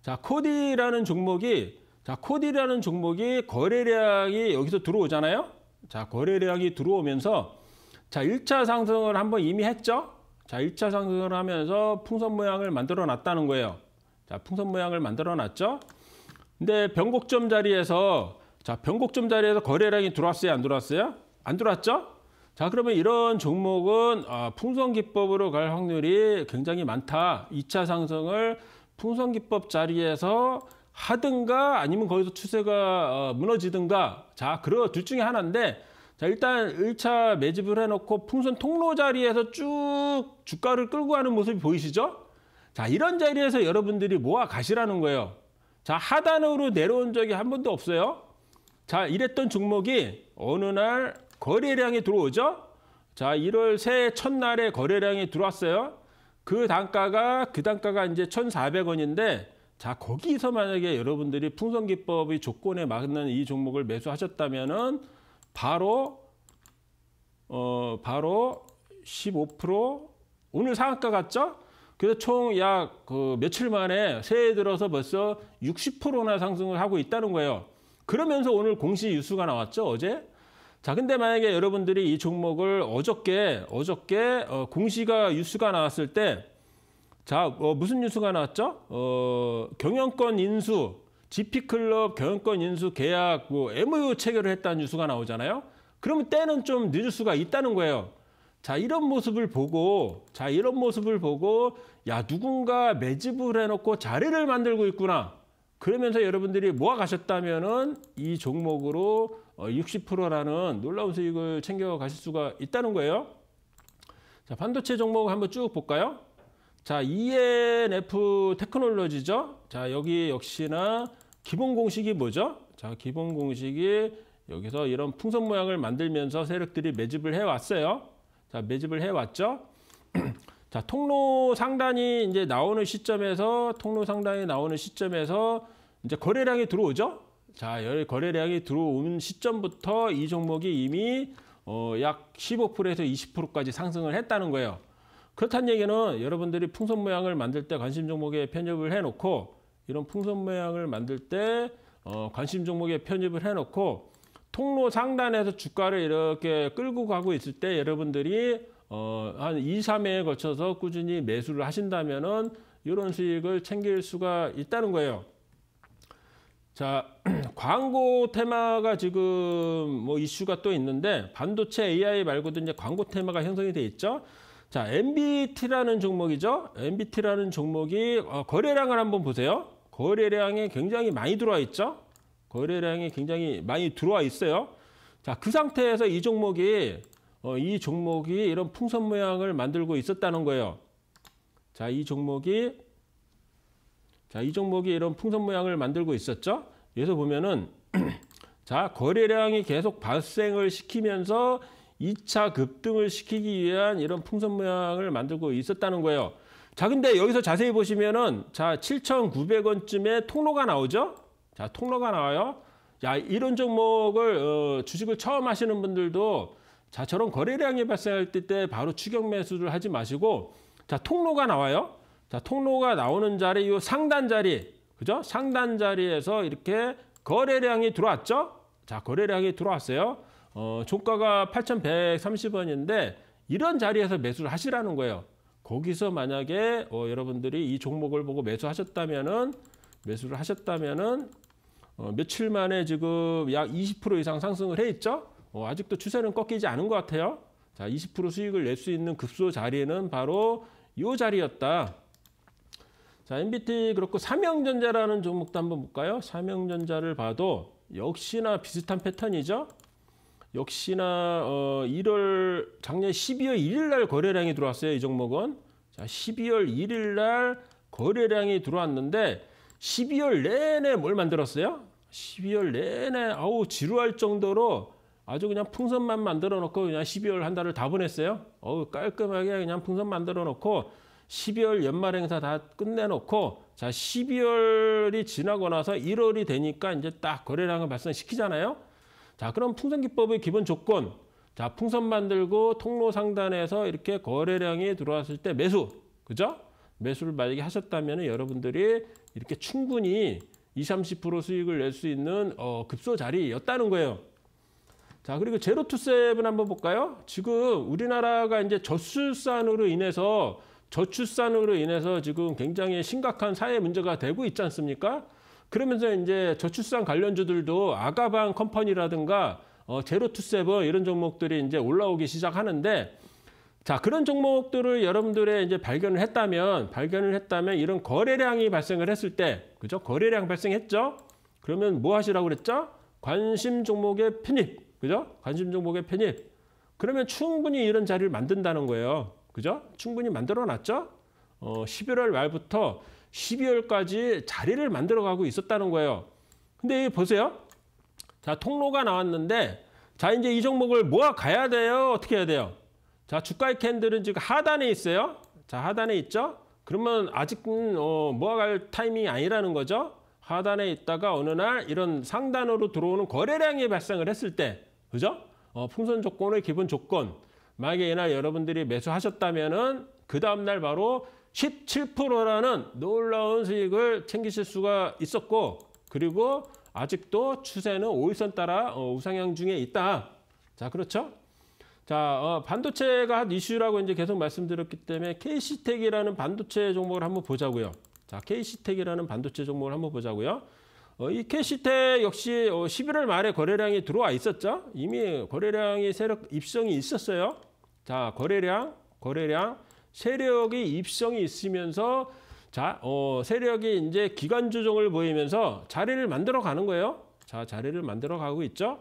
자, 코디라는 종목이 자, 코디라는 종목이 거래량이 여기서 들어오잖아요. 자, 거래량이 들어오면서 자, 1차 상승을 한번 이미 했죠? 자, 1차 상승을 하면서 풍선 모양을 만들어 놨다는 거예요. 자, 풍선 모양을 만들어 놨죠? 근데 변곡점 자리에서 자, 변곡점 자리에서 거래량이 들어왔어요, 안 들어왔어요? 안 들어왔죠? 자, 그러면 이런 종목은 아, 풍선 기법으로 갈 확률이 굉장히 많다. 2차 상승을 풍선기법 자리에서 하든가 아니면 거기서 추세가 어, 무너지든가 자 그러 둘 중에 하나인데 자 일단 1차 매집을 해놓고 풍선 통로 자리에서 쭉 주가를 끌고 가는 모습이 보이시죠? 자 이런 자리에서 여러분들이 모아 가시라는 거예요. 자 하단으로 내려온 적이 한 번도 없어요. 자 이랬던 종목이 어느 날 거래량이 들어오죠? 자 1월 새해 첫날에 거래량이 들어왔어요. 그 단가가 그 단가가 이제 1,400원인데 자 거기서 만약에 여러분들이 풍선기법의 조건에 맞는 이 종목을 매수하셨다면은 바로 어 바로 15% 오늘 상한가 같죠? 그래서 총 약 그 며칠 만에 새해 들어서 벌써 60%나 상승을 하고 있다는 거예요. 그러면서 오늘 공시 뉴스가 나왔죠 어제 자, 근데 만약에 여러분들이 이 종목을 어저께 어저께 어, 공시가 뉴스가 나왔을 때 자, 어, 무슨 뉴스가 나왔죠? 어, 경영권 인수, GP클럽 경영권 인수 계약 뭐 MOU 체결을 했다는 뉴스가 나오잖아요. 그러면 때는 좀 늦을 수가 있다는 거예요. 자, 이런 모습을 보고 자, 이런 모습을 보고 야, 누군가 매집을 해 놓고 자리를 만들고 있구나. 그러면서 여러분들이 모아 가셨다면은 이 종목으로 60%라는 어, 놀라운 수익을 챙겨가실 수가 있다는 거예요. 자, 반도체 종목 한번 쭉 볼까요? 자, ENF 테크놀로지죠. 자, 여기 역시나 기본 공식이 뭐죠? 자, 기본 공식이 여기서 이런 풍선 모양을 만들면서 세력들이 매집을 해왔어요. 자, 매집을 해왔죠. 자, 통로 상단이 이제 나오는 시점에서 통로 상단이 나오는 시점에서 이제 거래량이 들어오죠. 자, 거래량이 들어오는 시점부터 이 종목이 이미 어, 약 15%에서 20%까지 상승을 했다는 거예요. 그렇다는 얘기는 여러분들이 풍선 모양을 만들 때 관심 종목에 편입을 해놓고 이런 풍선 모양을 만들 때 어, 관심 종목에 편입을 해놓고 통로 상단에서 주가를 이렇게 끌고 가고 있을 때 여러분들이 어, 한 2, 3회에 걸쳐서 꾸준히 매수를 하신다면은 이런 수익을 챙길 수가 있다는 거예요. 자, 광고 테마가 지금 뭐 이슈가 또 있는데 반도체 AI 말고도 이제 광고 테마가 형성이 돼 있죠. 자, MBT라는 종목이죠. MBT라는 종목이 어, 거래량을 한번 보세요. 거래량이 굉장히 많이 들어와 있죠. 거래량이 굉장히 많이 들어와 있어요. 자, 그 상태에서 이 종목이 어, 이 종목이 이런 풍선 모양을 만들고 있었다는 거예요. 자, 이 종목이 자, 이 종목이 이런 풍선 모양을 만들고 있었죠. 여기서 보면은 자, 거래량이 계속 발생을 시키면서 2차 급등을 시키기 위한 이런 풍선 모양을 만들고 있었다는 거예요. 자, 근데 여기서 자세히 보시면은 자, 7,900원쯤에 통로가 나오죠? 자, 통로가 나와요. 야, 이런 종목을 어, 주식을 처음 하시는 분들도 자, 저런 거래량이 발생할 때 바로 추격 매수를 하지 마시고 자, 통로가 나와요. 자, 통로가 나오는 자리, 이 상단 자리, 그죠? 상단 자리에서 이렇게 거래량이 들어왔죠? 자, 거래량이 들어왔어요. 어, 종가가 8,130원인데 이런 자리에서 매수를 하시라는 거예요. 거기서 만약에 어, 여러분들이 이 종목을 보고 매수하셨다면은 매수를 하셨다면은 어, 며칠 만에 지금 약 20% 이상 상승을 해 있죠. 어, 아직도 추세는 꺾이지 않은 것 같아요. 자, 20% 수익을 낼 수 있는 급소 자리는 바로 이 자리였다. 자, MBT 그렇고 삼형전자라는 종목도 한번 볼까요? 삼형전자를 봐도 역시나 비슷한 패턴이죠. 역시나 어 1월 작년 12월 1일 날 거래량이 들어왔어요. 이 종목은. 자, 12월 1일 날 거래량이 들어왔는데 12월 내내 뭘 만들었어요? 12월 내내 아우 지루할 정도로 아주 그냥 풍선만 만들어 놓고 그냥 12월 한 달을 다 보냈어요. 어우 깔끔하게 그냥 풍선 만들어 놓고 12월 연말 행사 다 끝내놓고 자 12월이 지나고 나서 1월이 되니까 이제 딱 거래량을 발생시키잖아요. 자 그럼 풍선기법의 기본 조건 자 풍선 만들고 통로 상단에서 이렇게 거래량이 들어왔을 때 매수 그죠? 매수를 만약에 하셨다면 여러분들이 이렇게 충분히 20, 30% 수익을 낼 수 있는 어, 급소 자리였다는 거예요. 자 그리고 제로투세을 한번 볼까요? 지금 우리나라가 이제 저출산으로 인해서 저출산으로 인해서 지금 굉장히 심각한 사회 문제가 되고 있지 않습니까? 그러면서 이제 저출산 관련주들도 아가방 컴퍼니라든가 어, 제로투세븐 이런 종목들이 이제 올라오기 시작하는데 자 그런 종목들을 여러분들의 이제 발견을 했다면 발견을 했다면 이런 거래량이 발생을 했을 때 그죠 거래량 발생했죠 그러면 뭐 하시라고 그랬죠 관심 종목의 편입 그죠 관심 종목의 편입 그러면 충분히 이런 자리를 만든다는 거예요 그죠? 충분히 만들어 놨죠? 어, 11월 말부터 12월까지 자리를 만들어 가고 있었다는 거예요. 근데 보세요. 자, 통로가 나왔는데 자, 이제 이 종목을 모아 가야 돼요. 어떻게 해야 돼요? 자, 주가의 캔들은 지금 하단에 있어요. 자, 하단에 있죠? 그러면 아직은 어, 모아갈 타이밍이 아니라는 거죠. 하단에 있다가 어느 날 이런 상단으로 들어오는 거래량이 발생을 했을 때, 그죠? 어, 풍선 조건의 기본 조건, 만약에 이날 여러분들이 매수하셨다면은 그 다음날 바로 17%라는 놀라운 수익을 챙기실 수가 있었고 그리고 아직도 추세는 5일선 따라 어, 우상향 중에 있다. 자 그렇죠? 자 어, 반도체가 이슈라고 이제 계속 말씀드렸기 때문에 KC텍이라는 반도체 종목을 한번 보자고요. 자 KC텍이라는 반도체 종목을 한번 보자고요. 어, 이 캐시텍 역시 어, 11월 말에 거래량이 들어와 있었죠. 이미 거래량이 세력 입성이 있었어요. 자, 거래량, 거래량, 세력이 입성이 있으면서 자, 어, 세력이 이제 기관 조정을 보이면서 자리를 만들어 가는 거예요. 자, 자리를 만들어 가고 있죠.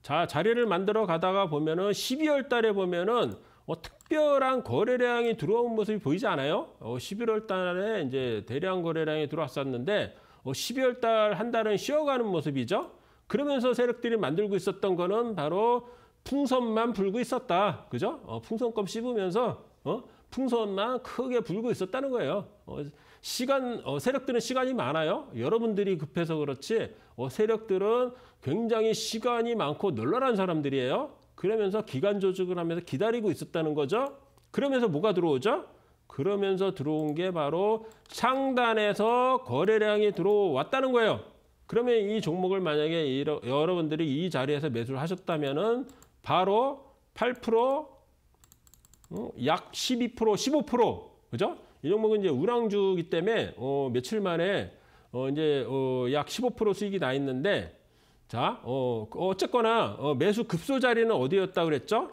자, 자리를 만들어 가다가 보면은 12월 달에 보면은 어, 특별한 거래량이 들어온 모습이 보이지 않아요? 어, 11월 달에 이제 대량 거래량이 들어왔었는데 어, 12월 달 한 달은 쉬어가는 모습이죠. 그러면서 세력들이 만들고 있었던 거는 바로 풍선만 불고 있었다. 그죠? 어, 풍선껌 씹으면서 어? 풍선만 크게 불고 있었다는 거예요. 어, 시간 어, 세력들은 시간이 많아요. 여러분들이 급해서 그렇지 어, 세력들은 굉장히 시간이 많고 널널한 사람들이에요. 그러면서 기간 조직을 하면서 기다리고 있었다는 거죠. 그러면서 뭐가 들어오죠? 그러면서 들어온 게 바로 상단에서 거래량이 들어왔다는 거예요. 그러면 이 종목을 만약에 여러분들이 이 자리에서 매수를 하셨다면은 바로 8%, 어, 약 12%, 15% 그죠? 이 종목은 이제 우량주기 때문에 어, 며칠 만에 어, 이제 어, 약 15% 수익이 나 있는데 자 어, 어쨌거나 어, 매수 급소 자리는 어디였다 그랬죠?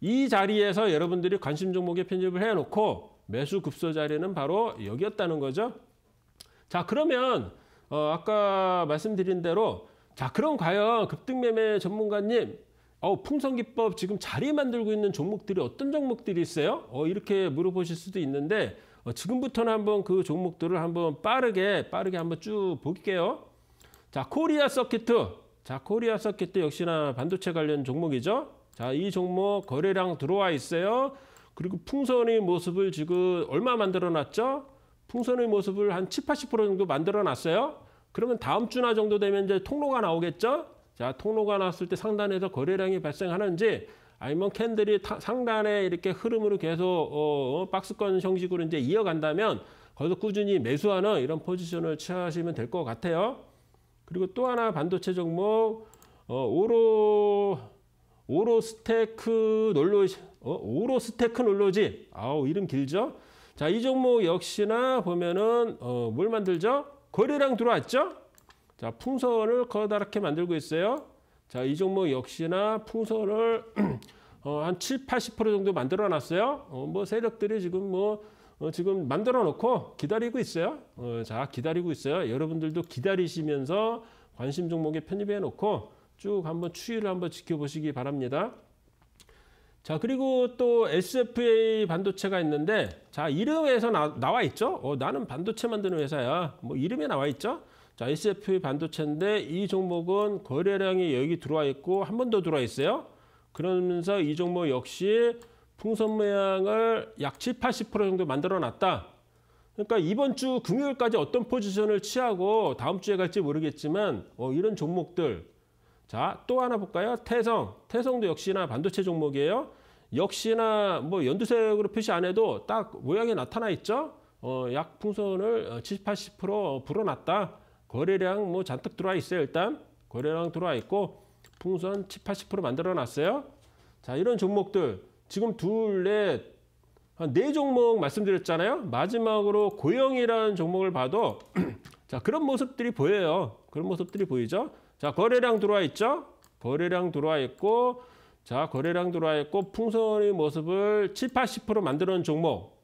이 자리에서 여러분들이 관심 종목에 편집을 해놓고 매수 급소 자리는 바로 여기였다는 거죠. 자 그러면 어, 아까 말씀드린 대로 자 그럼 과연 급등매매 전문가님 어, 풍선기법 지금 자리 만들고 있는 종목들이 어떤 종목들이 있어요? 어, 이렇게 물어보실 수도 있는데 어, 지금부터는 한번 그 종목들을 한번 빠르게 빠르게 한번 쭉 볼게요. 자, 코리아 서킷트. 자, 코리아 서킷트 역시나 반도체 관련 종목이죠. 자, 이 종목 거래량 들어와 있어요. 그리고 풍선의 모습을 지금 얼마 만들어 놨죠? 풍선의 모습을 한 7, 80% 정도 만들어 놨어요. 그러면 다음 주나 정도 되면 이제 통로가 나오겠죠? 자, 통로가 났을 때 상단에서 거래량이 발생하는지 아니면 캔들이 타, 상단에 이렇게 흐름으로 계속 어, 어 박스권 형식으로 이제 이어간다면 거기서 꾸준히 매수하는 이런 포지션을 취하시면 될 것 같아요. 그리고 또 하나 반도체 종목 어, 오로 오로스테크 놀로지 어, 오로스테크 놀로지 아우 이름 길죠. 자 이 종목 역시나 보면은 어, 뭘 만들죠? 거래량 들어왔죠. 자, 풍선을 커다랗게 만들고 있어요. 자, 이 종목 역시나 풍선을 어, 한 7, 80% 정도 만들어 놨어요. 어, 뭐 세력들이 지금 뭐 어, 지금 만들어 놓고 기다리고 있어요. 어, 자, 기다리고 있어요. 여러분들도 기다리시면서 관심 종목에 편입해 놓고 쭉 한번 추이를 한번 지켜보시기 바랍니다. 자, 그리고 또 SFA 반도체가 있는데 자, 이름에서 나, 와 있죠. 어, 나는 반도체 만드는 회사야. 뭐 이름에 나와 있죠. 자, SF의 반도체인데 이 종목은 거래량이 여기 들어와 있고 한 번 더 들어와 있어요. 그러면서 이 종목 역시 풍선 모양을 약 7, 0 80% 정도 만들어 놨다. 그러니까 이번 주 금요일까지 어떤 포지션을 취하고 다음 주에 갈지 모르겠지만 어, 이런 종목들 자또 하나 볼까요? 태성 태성도 역시나 반도체 종목이에요. 역시나 뭐 연두색으로 표시 안 해도 딱 모양이 나타나 있죠. 어, 약 풍선을 70, 어, 80% 불어났다. 거래량 뭐 잔뜩 들어와 있어요. 일단 거래량 들어와 있고 풍선 7, 80% 만들어 놨어요. 자, 이런 종목들 지금 둘, 넷, 한 네 종목 말씀드렸잖아요. 마지막으로 고영이라는 종목을 봐도 자, 그런 모습들이 보여요. 그런 모습들이 보이죠? 자, 거래량 들어와 있죠? 거래량 들어와 있고 자, 거래량 들어와 있고 풍선의 모습을 7, 80% 만들어 놓은 종목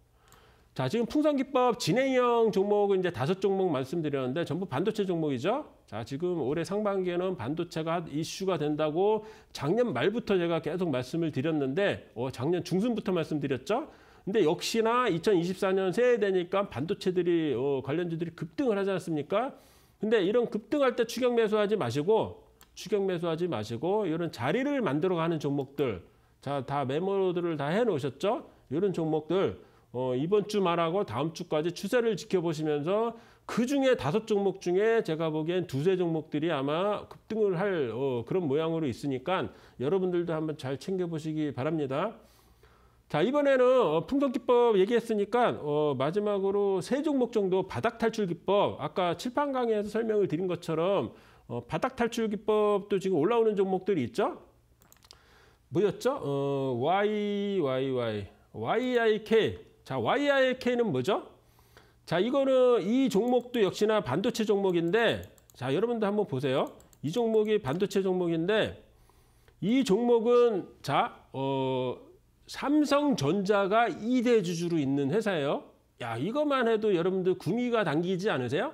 자, 지금 풍선기법 진행형 종목은 이제 다섯 종목 말씀드렸는데 전부 반도체 종목이죠. 자, 지금 올해 상반기에는 반도체가 이슈가 된다고 작년 말부터 제가 계속 말씀을 드렸는데 어, 작년 중순부터 말씀드렸죠. 근데 역시나 2024년 새해 되니까 반도체들이 어, 관련주들이 급등을 하지 않습니까? 근데 이런 급등할 때 추격 매수하지 마시고 추격 매수하지 마시고 이런 자리를 만들어 가는 종목들 자, 다 메모들을 다해 놓으셨죠? 이런 종목들 어, 이번 주 말하고 다음 주까지 추세를 지켜보시면서 그중에 다섯 종목 중에 제가 보기엔 두세 종목들이 아마 급등을 할 어, 그런 모양으로 있으니까 여러분들도 한번 잘 챙겨보시기 바랍니다. 자 이번에는 어, 풍선기법 얘기했으니까 어, 마지막으로 세 종목 정도 바닥탈출기법 아까 칠판 강의에서 설명을 드린 것처럼 어, 바닥탈출기법도 지금 올라오는 종목들이 있죠. 뭐였죠? 어, YYY YIK 자, y i k 는 뭐죠? 자, 이거는 이 종목도 역시나 반도체 종목인데 자, 여러분도 한번 보세요. 이 종목이 반도체 종목인데 이 종목은 자, 어, 삼성전자가 2대 주주로 있는 회사예요. 야, 이것만 해도 여러분들 구미가 당기지 않으세요?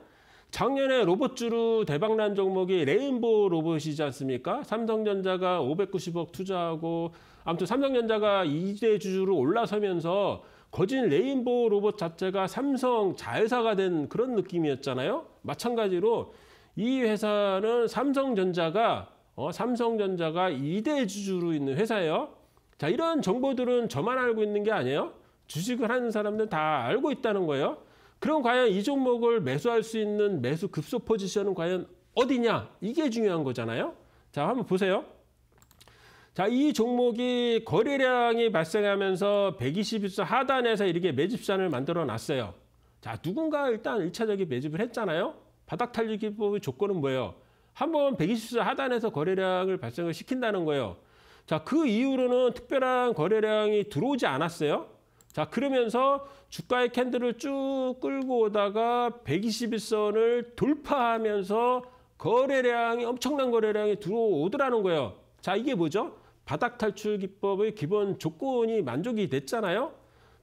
작년에 로봇주로 대박난 종목이 레인보우 로봇이지 않습니까? 삼성전자가 590억 투자하고 아무튼 삼성전자가 2대 주주로 올라서면서 거진 레인보우 로봇 자체가 삼성 자회사가 된 그런 느낌이었잖아요. 마찬가지로 이 회사는 삼성전자가 어, 삼성전자가 이대 주주로 있는 회사예요. 자, 이런 정보들은 저만 알고 있는 게 아니에요. 주식을 하는 사람들은 다 알고 있다는 거예요. 그럼 과연 이 종목을 매수할 수 있는 매수 급소 포지션은 과연 어디냐? 이게 중요한 거잖아요. 자, 한번 보세요. 자, 이 종목이 거래량이 발생하면서 121선 0 하단에서 이렇게 매집선을 만들어 놨어요. 자, 누군가 일단 1차적인 매집을 했잖아요. 바닥 탈리 기법의 뭐 조건은 뭐예요? 한번 120선 하단에서 거래량을 발생을 시킨다는 거예요. 자, 그 이후로는 특별한 거래량이 들어오지 않았어요. 자, 그러면서 주가의 캔들을 쭉 끌고 오다가 121선을 돌파하면서 거래량이 엄청난 거래량이 들어오더라는 거예요. 자, 이게 뭐죠? 바닥 탈출 기법의 기본 조건이 만족이 됐잖아요.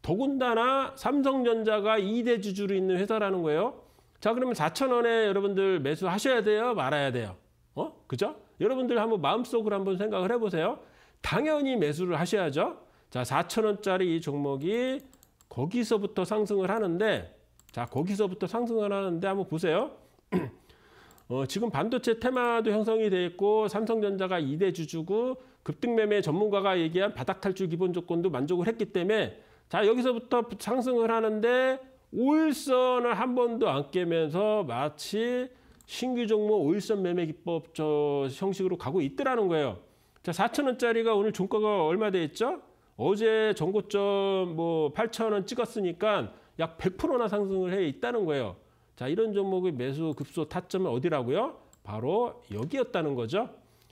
더군다나 삼성전자가 2대 주주로 있는 회사라는 거예요. 자 그러면 4천 원에 여러분들 매수하셔야 돼요? 말아야 돼요? 어? 그죠? 여러분들 한번 마음속으로 한번 생각을 해보세요. 당연히 매수를 하셔야죠. 자 4천 원짜리 이 종목이 거기서부터 상승을 하는데 자 거기서부터 상승을 하는데 한번 보세요. 어, 지금 반도체 테마도 형성이 돼 있고 삼성전자가 2대 주주고 급등매매 전문가가 얘기한 바닥 탈출 기본 조건도 만족을 했기 때문에 자 여기서부터 상승을 하는데 오일선을 한 번도 안 깨면서 마치 신규 종목 오일선 매매 기법 저 형식으로 가고 있더라는 거예요. 자 4천 원짜리가 오늘 종가가 얼마 돼 있죠? 어제 전고점 뭐 8천 원 찍었으니까 약 100%나 상승을 해 있다는 거예요. 자 이런 종목의 매수 급소 타점은 어디라고요? 바로 여기였다는 거죠.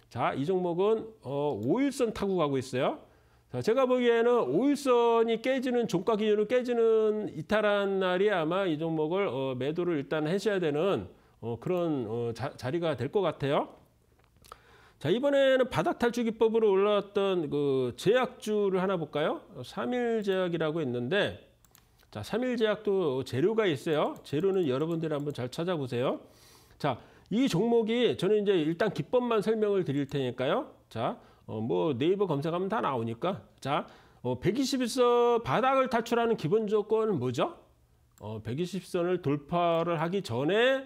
자, 이 종목은 어, 5일선 타고 가고 있어요. 자, 제가 보기에는 5일선이 깨지는 종가 기준으로 깨지는 이탈한 날이 아마 이 종목을 어, 매도를 일단 하셔야 되는 어, 그런 어, 자, 자리가 될 것 같아요. 자 이번에는 바닥 탈주 기법으로 올라왔던 그 제약주를 하나 볼까요? 삼일 제약이라고 있는데 자 삼일 제약도 재료가 있어요. 재료는 여러분들이 한번 잘 찾아보세요. 자이 종목이 저는 이제 일단 기법만 설명을 드릴 테니까요. 자, 어, 뭐 네이버 검색하면 다 나오니까. 자, 어, 121선 바닥을 탈출하는 기본 조건은 뭐죠? 어, 120선을 돌파를 하기 전에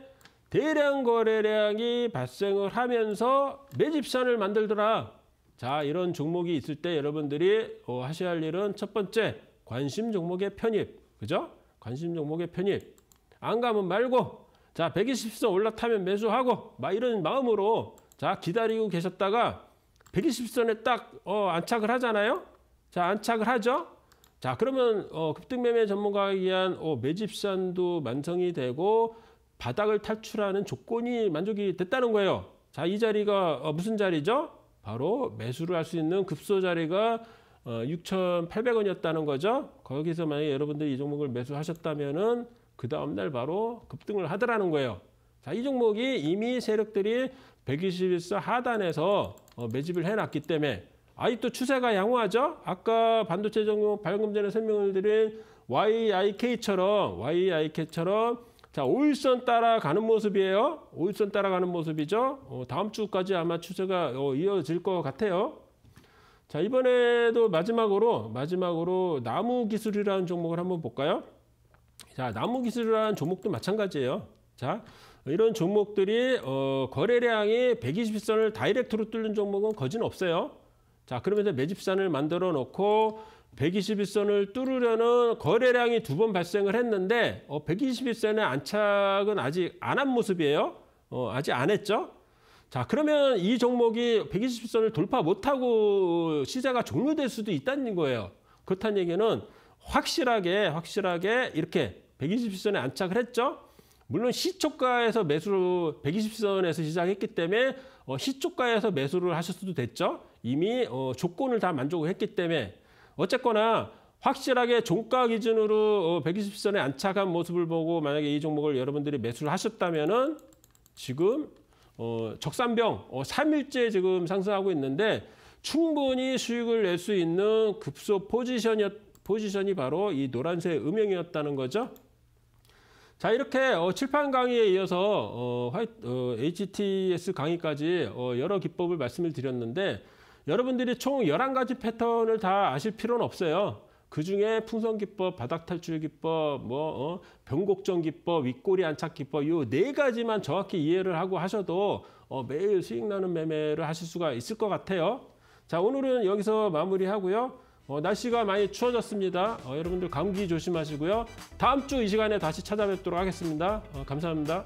대량 거래량이 발생을 하면서 매집선을 만들더라. 자, 이런 종목이 있을 때 여러분들이 어, 하셔야 할 일은 첫 번째, 관심 종목의 편입. 그죠? 관심 종목의 편입. 안 가면 말고 자 120선 올라타면 매수하고 막 이런 마음으로 자 기다리고 계셨다가 120선에 딱 어, 안착을 하잖아요. 자 안착을 하죠. 자 그러면 어, 급등매매 전문가에 의한 어, 매집산도 완성이 되고 바닥을 탈출하는 조건이 만족이 됐다는 거예요. 자이 자리가 어, 무슨 자리죠? 바로 매수를 할 수 있는 급소 자리가 어, 6,800원이었다는 거죠. 거기서 만약에 여러분들이 이 종목을 매수하셨다면은 그 다음날 바로 급등을 하더라는 거예요. 자, 이 종목이 이미 세력들이 121선 하단에서 어, 매집을 해놨기 때문에 아직도 추세가 양호하죠. 아까 반도체 종목 방금 전에 설명을 드린 YIK처럼 YIK처럼 자, 5일선 따라가는 모습이에요. 5일선 따라가는 모습이죠. 어, 다음 주까지 아마 추세가 어, 이어질 것 같아요. 자, 이번에도 마지막으로, 마지막으로 나무 기술이라는 종목을 한번 볼까요? 자, 나무 기술이라는 종목도 마찬가지예요. 자, 이런 종목들이 어, 거래량이 120선을 다이렉트로 뚫는 종목은 거진 없어요. 자, 그러면서 매집선을 만들어 놓고 121선을 뚫으려는 거래량이 두 번 발생을 했는데 어, 121선의 안착은 아직 안 한 모습이에요. 어, 아직 안 했죠. 자, 그러면 이 종목이 120선을 돌파 못하고 시세가 종료될 수도 있다는 거예요. 그렇다는 얘기는 확실하게 확실하게 이렇게 120선에 안착을 했죠. 물론 시초가에서 매수를 120선에서 시작했기 때문에 어, 시초가에서 매수를 하셨어도 됐죠. 이미 어, 조건을 다 만족을 했기 때문에 어쨌거나 확실하게 종가 기준으로 120선에 어, 안착한 모습을 보고 만약에 이 종목을 여러분들이 매수를 하셨다면은 지금 어, 적산병 어, 3일째 지금 상승하고 있는데 충분히 수익을 낼 수 있는 급소 포지션이었 포지션이 바로 이 노란색 음영이었다는 거죠. 자 이렇게 어, 칠판 강의에 이어서 어, 화이, 어, HTS 강의까지 어, 여러 기법을 말씀을 드렸는데 여러분들이 총 11가지 패턴을 다 아실 필요는 없어요. 그 중에 풍선 기법, 바닥 탈출 기법, 뭐 어, 변곡점 기법, 윗꼬리 안착 기법 이 네 가지만 정확히 이해를 하고 하셔도 어, 매일 수익 나는 매매를 하실 수가 있을 것 같아요. 자 오늘은 여기서 마무리하고요. 어, 날씨가 많이 추워졌습니다. 어, 여러분들 감기 조심하시고요. 다음 주 이 시간에 다시 찾아뵙도록 하겠습니다. 어, 감사합니다.